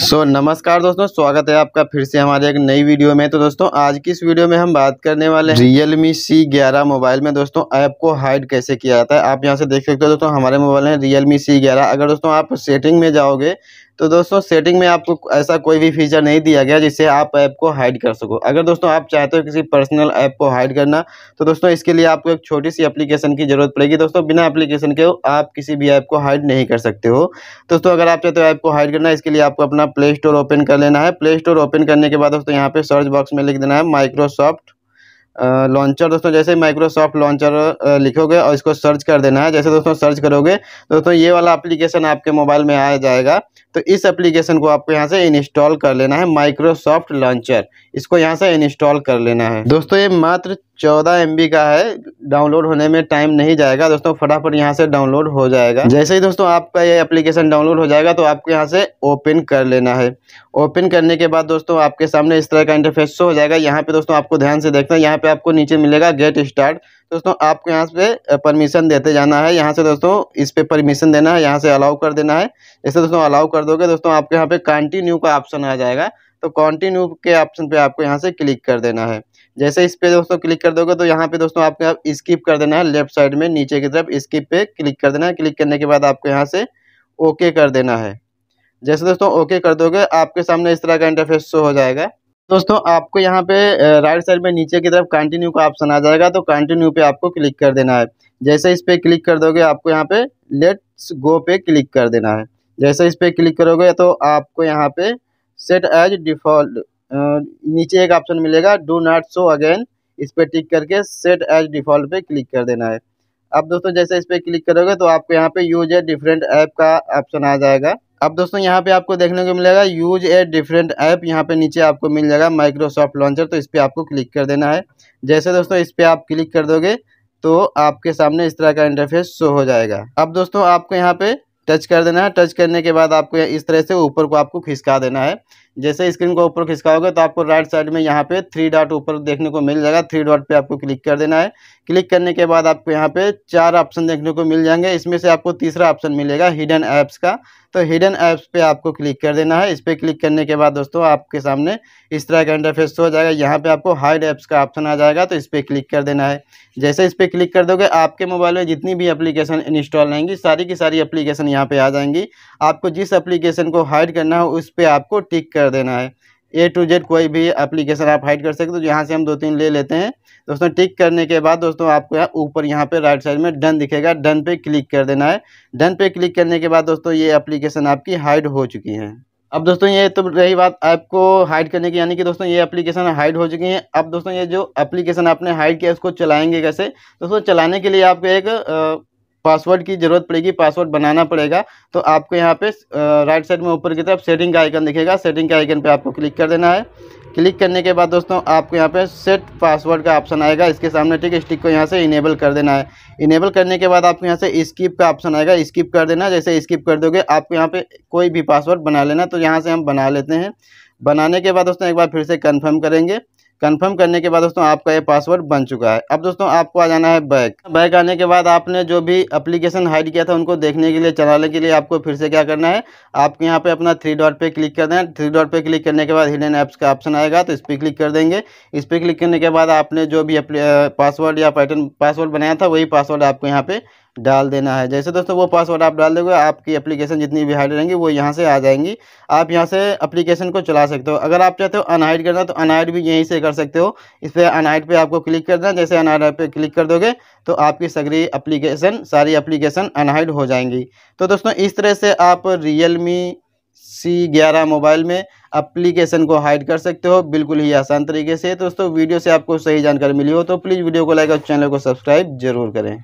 सो so, नमस्कार दोस्तों स्वागत है आपका फिर से हमारे एक नई वीडियो में तो दोस्तों आज की इस वीडियो में हम बात करने वाले हैं रियल मी सी ग्यारह मोबाइल में दोस्तों ऐप को हाइड कैसे किया जाता है आप यहां से देख सकते हो दोस्तों हमारे मोबाइल है रियल मी सी ग्यारह अगर दोस्तों आप सेटिंग में जाओगे तो दोस्तों सेटिंग में आपको ऐसा कोई भी फीचर नहीं दिया गया जिससे आप ऐप को हाइड कर सको अगर दोस्तों आप चाहते हो किसी पर्सनल ऐप को हाइड करना तो दोस्तों इसके लिए आपको एक छोटी सी एप्लीकेशन की ज़रूरत पड़ेगी दोस्तों बिना एप्लीकेशन के आप किसी भी ऐप को हाइड नहीं कर सकते हो दोस्तों अगर आप चाहते हो ऐप को हाइड करना इसके लिए आपको अपना प्ले स्टोर ओपन कर लेना है प्ले स्टोर ओपन करने के बाद दोस्तों यहाँ पर सर्च बॉक्स में लिख देना है माइक्रोसॉफ्ट लॉन्चर दोस्तों जैसे माइक्रोसॉफ्ट लॉन्चर लिखोगे और इसको सर्च कर देना है जैसे दोस्तों सर्च करोगे तो दोस्तों ये वाला एप्लीकेशन आपके मोबाइल में आ जाएगा तो इस एप्लीकेशन को आपको यहाँ से इंस्टॉल कर लेना है माइक्रोसॉफ्ट लॉन्चर इसको यहाँ से इंस्टॉल कर लेना है दोस्तों ये मात्र चौदह एम का है डाउनलोड होने में टाइम नहीं जाएगा दोस्तों फटाफट यहाँ से डाउनलोड हो जाएगा जैसे ही दोस्तों आपका ये एप्लीकेशन डाउनलोड हो जाएगा तो आपको यहाँ से ओपन कर लेना है ओपन करने के बाद दोस्तों आपके सामने इस तरह का इंटरफेस हो जाएगा यहाँ पे दोस्तों आपको ध्यान से देखना है यहाँ पे आपको नीचे मिलेगा गेट स्टार्ट दोस्तों आपको यहाँ पे परमिशन देते जाना है यहाँ से दोस्तों इस पे परमिशन देना है यहाँ से अलाउ कर देना है इसे दोस्तों अलाउ कर दोगे दोस्तों आपके यहाँ पे कंटिन्यू का ऑप्शन आ जाएगा तो कंटिन्यू के ऑप्शन पे आपको यहाँ से क्लिक कर देना है जैसे इस पे दोस्तों क्लिक कर दोगे तो यहाँ पे दोस्तों आपको यहाँ स्किप कर देना है लेफ्ट साइड में नीचे की तरफ स्किप पे क्लिक कर देना है क्लिक करने के बाद आपको यहाँ से ओके कर देना है जैसे दोस्तों ओके कर दोगे आपके सामने इस तरह का इंटरफेस शो हो जाएगा दोस्तों आपको यहाँ पे राइट साइड में नीचे की तरफ कंटिन्यू का ऑप्शन आ जाएगा तो कंटिन्यू पे आपको क्लिक कर देना है जैसे इस पर क्लिक कर दोगे आपको यहाँ पे लेट्स गो पे क्लिक कर देना है जैसे इस पर क्लिक करोगे तो आपको यहाँ पे सेट एज डिफॉल्ट नीचे एक ऑप्शन मिलेगा डू नॉट शो अगेन इस पर टिक करके सेट एज डिफॉल्ट पे क्लिक कर देना है अब दोस्तों जैसे इस पर क्लिक करोगे तो आपको यहाँ पे यूज ए डिफरेंट ऐप का ऑप्शन आ जाएगा अब दोस्तों यहाँ पे आपको देखने को मिलेगा यूज ए डिफरेंट ऐप यहाँ पे नीचे आपको मिल जाएगा माइक्रोसॉफ्ट लॉन्चर तो इस पर आपको क्लिक कर देना है जैसे दोस्तों इस पर आप क्लिक कर दोगे तो आपके सामने इस तरह का इंटरफेस शो हो जाएगा अब दोस्तों आपको यहाँ पे टच कर देना है टच करने के बाद आपको इस तरह से ऊपर को आपको खिसका देना है जैसे स्क्रीन को ऊपर खिसकाओगे तो आपको राइट साइड में यहाँ पे थ्री डॉट ऊपर देखने को मिल जाएगा थ्री डॉट पे आपको क्लिक कर देना है क्लिक करने के बाद आपको यहाँ पे चार ऑप्शन देखने को मिल जाएंगे इसमें से आपको तीसरा ऑप्शन मिलेगा हिडन ऐप्स का तो हिडन ऐप्स पे आपको क्लिक कर देना है इस पर क्लिक करने के बाद दोस्तों आपके सामने इस तरह का इंटरफेस हो जाएगा यहाँ पे आपको हाइड ऐप्स का ऑप्शन आ जाएगा तो इस पर क्लिक कर देना है जैसे इस पर क्लिक कर दोगे आपके मोबाइल में जितनी भी एप्लीकेशन इंस्टॉल रहेंगी सारी की सारी एप्लीकेशन यहाँ पर आ जाएंगी आपको जिस एप्लीकेशन को हाइड करना हो उस पर आपको टिक कर कर देना है ए टू जेड कोई भी एप्लीकेशन आप हाइड कर सकते हो तो यहाँ से हम दो तीन ले लेते हैं दोस्तों टिक करने के बाद दोस्तों आपको यहाँ ऊपर यहाँ पे राइट साइड में डन दिखेगा डन पे क्लिक कर देना है डन पे क्लिक करने के बाद दोस्तों ये एप्लीकेशन आपकी हाइड हो चुकी है अब दोस्तों ये तो रही बात ऐप को हाइड करने की यानी कि दोस्तों ये एप्लीकेशन हाइड हो चुकी है अब दोस्तों ये जो एप्लीकेशन आपने हाइड किया उसको चलाएंगे कैसे दोस्तों चलाने के लिए आपको एक पासवर्ड की जरूरत पड़ेगी पासवर्ड बनाना पड़ेगा तो आपको यहाँ पे राइट साइड में ऊपर की तरफ सेटिंग का आइकन दिखेगा सेटिंग के आइकन पे आपको क्लिक कर देना है क्लिक करने के बाद दोस्तों आपको यहाँ पे सेट पासवर्ड का ऑप्शन आएगा इसके सामने ठीक है स्टिक को यहाँ से इनेबल कर देना है इनेबल करने के बाद आपको यहाँ से स्किप का ऑप्शन आएगा स्किप कर देना जैसे स्किप कर दोगे आपको यहाँ पे कोई भी पासवर्ड बना लेना तो यहाँ से हम बना लेते हैं बनाने के बाद दोस्तों एक बार फिर से कन्फर्म करेंगे कंफर्म करने के बाद दोस्तों आपका ये पासवर्ड बन चुका है अब दोस्तों आपको आ जाना है बैक बैक आने के बाद आपने जो भी एप्लीकेशन हाइड किया था उनको देखने के लिए चलाने के लिए आपको फिर से क्या करना है आपके यहाँ पे अपना थ्री डॉट पे क्लिक कर दें थ्री डॉट पे क्लिक करने के बाद हिडन ऐप्स का ऑप्शन आएगा तो इस पर क्लिक कर देंगे इस पर क्लिक करने के बाद आपने जो भी पासवर्ड या पैटर्न पासवर्ड बनाया था वही पासवर्ड आपको यहाँ पर डाल देना है जैसे दोस्तों वो पासवर्ड आप डाल दोगे आपकी एप्लीकेशन जितनी भी हाइड रहेंगी वो यहाँ से आ जाएंगी आप यहाँ से एप्लीकेशन को चला सकते हो अगर आप चाहते हो अनहाइड करना तो अनहाइड भी यहीं से कर सकते हो इस पर अनहाइड पर आपको क्लिक कर देना जैसे अनहाइड पर क्लिक कर दोगे तो आपकी सगरी अप्लीकेशन सारी अप्लीकेशन अनहाइड हो जाएंगी तो दोस्तों इस तरह से आप रियल सी ग्यारह मोबाइल में एप्लीकेशन को हाइड कर सकते हो बिल्कुल ही आसान तरीके से तो दोस्तों वीडियो से आपको सही जानकारी मिली हो तो प्लीज़ वीडियो को लाइक और चैनल को सब्सक्राइब जरूर करें